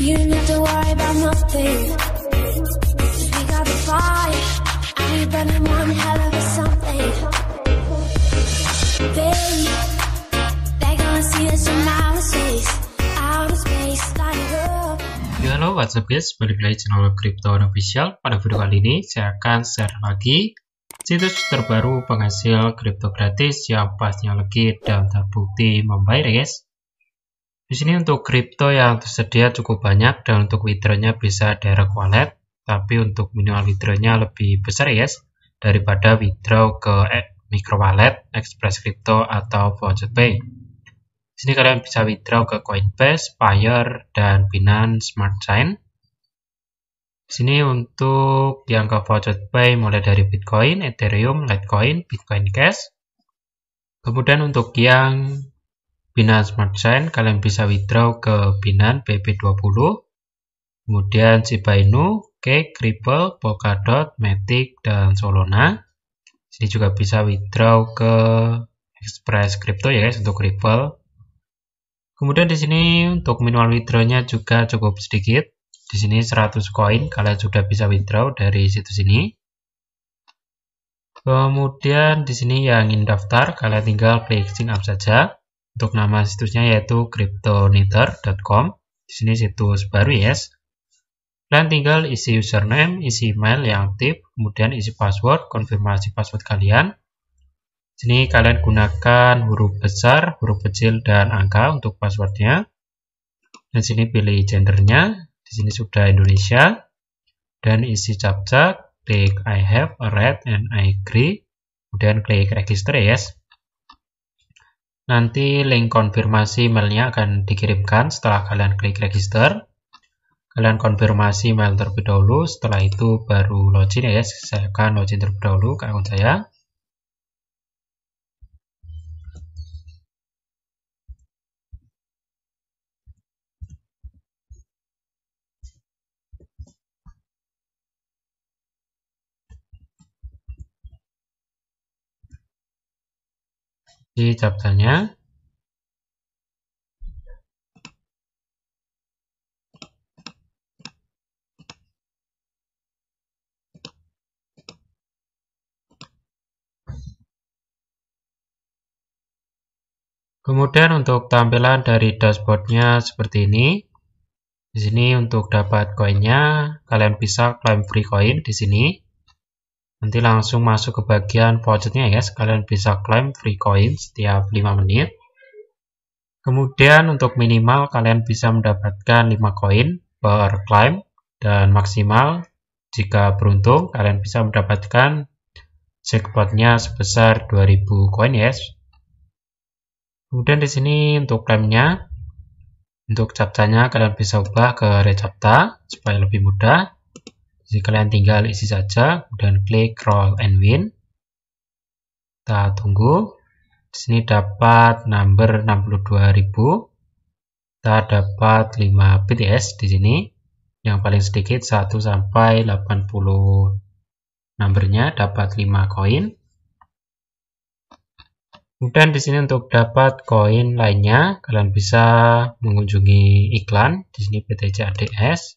You halo what's up guys, balik lagi channel Crypto Official Pada video kali ini saya akan share lagi situs terbaru penghasil kripto gratis yang pasnya lagi dan terbukti membayar ya, guys di sini untuk kripto yang tersedia cukup banyak dan untuk withdrawnya bisa direct wallet, tapi untuk minimal withdrawnya lebih besar ya yes, daripada withdraw ke e- micro wallet, express crypto atau voucher pay. Di sini kalian bisa withdraw ke Coinbase, Payer, dan Binance Smart Chain. Di sini untuk yang ke voucher pay mulai dari Bitcoin, Ethereum, Litecoin, Bitcoin Cash. Kemudian untuk yang Binance Smart Chain kalian bisa withdraw ke Binance BP20 kemudian Shiba Inu, Cake, Ripple, Polkadot, Matic dan Solana sini juga bisa withdraw ke Express Crypto ya guys untuk Ripple kemudian di sini untuk minimal withdrawnya juga cukup sedikit di sini 100 koin kalian sudah bisa withdraw dari situs ini Kemudian di sini yang ingin daftar, kalian tinggal klik sign up saja. Untuk nama situsnya yaitu cryptoniter.com. Di sini situs baru yes. Kalian tinggal isi username, isi email yang aktif, kemudian isi password, konfirmasi password kalian. Di sini kalian gunakan huruf besar, huruf kecil, dan angka untuk passwordnya. Dan sini pilih gendernya. Di sini sudah Indonesia. Dan isi captcha, klik I have a red and I agree. Kemudian klik register yes. Nanti link konfirmasi mailnya akan dikirimkan setelah kalian klik register. Kalian konfirmasi mail terlebih dahulu, setelah itu baru login ya. Saya akan login terlebih dahulu ke akun saya. di diucapkannya Kemudian untuk tampilan dari dashboardnya seperti ini. Di sini untuk dapat koinnya, kalian bisa claim free coin di sini. Nanti langsung masuk ke bagian vouchernya ya, kalian bisa klaim free coin setiap 5 menit. Kemudian untuk minimal kalian bisa mendapatkan 5 koin per klaim dan maksimal jika beruntung kalian bisa mendapatkan jackpotnya sebesar 2000 koin ya. Kemudian di sini untuk klaimnya, untuk captanya kalian bisa ubah ke recapta supaya lebih mudah. Jadi kalian tinggal isi saja, kemudian klik roll and win. Kita tunggu. Di sini dapat number 62.000. Kita dapat 5 BTS di sini. Yang paling sedikit 1 sampai 80 numbernya dapat 5 koin. Kemudian di sini untuk dapat koin lainnya, kalian bisa mengunjungi iklan di sini PT CADS.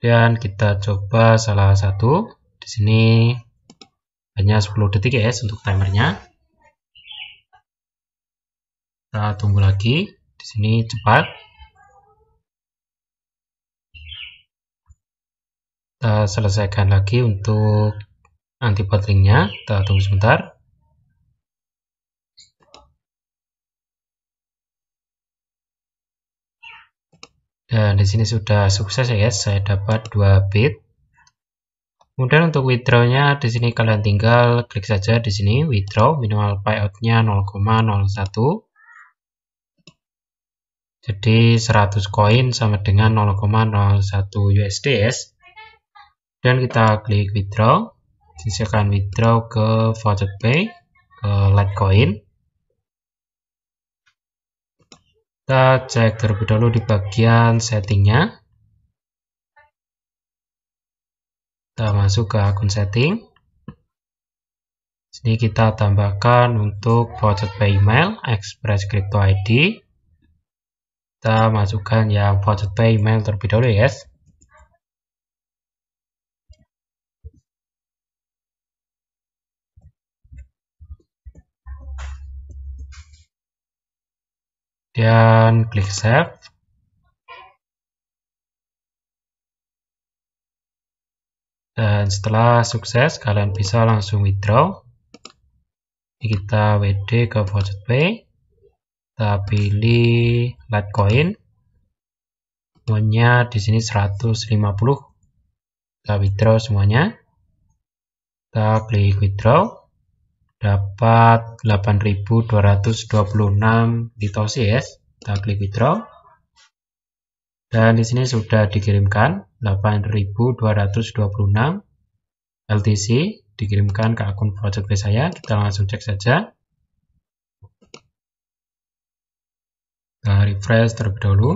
Kemudian kita coba salah satu. Di sini hanya 10 detik ya untuk timernya. Kita tunggu lagi. Di sini cepat. Kita selesaikan lagi untuk anti bottlingnya. Kita tunggu sebentar. Nah, di sini sudah sukses ya guys, saya dapat 2 bit. Kemudian untuk withdrawnya nya di sini kalian tinggal klik saja di sini withdraw minimal payout-nya 0,01. Jadi 100 koin sama dengan 0,01 USD Dan kita klik withdraw. Sisakan withdraw ke Voucher Pay, ke Litecoin. Kita cek terlebih dahulu di bagian settingnya. Kita masuk ke akun setting. Sini kita tambahkan untuk voucher by email, Express Crypto ID. Kita masukkan yang voucher by email terlebih dahulu, yes. dan klik save. Dan setelah sukses, kalian bisa langsung withdraw. Ini kita WD ke Voucher Pay. Kita pilih Litecoin. Semuanya di sini 150. Kita withdraw semuanya. Kita klik withdraw dapat 8226 litosis ya. kita klik withdraw dan di sini sudah dikirimkan 8226 LTC dikirimkan ke akun project B saya kita langsung cek saja kita refresh terlebih dahulu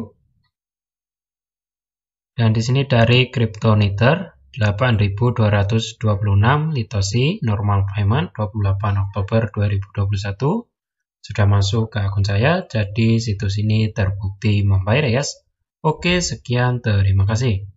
dan di sini dari Cryptometer 8226 Litosi Normal Payment 28 Oktober 2021 sudah masuk ke akun saya jadi situs ini terbukti membayar ya yes. Oke sekian terima kasih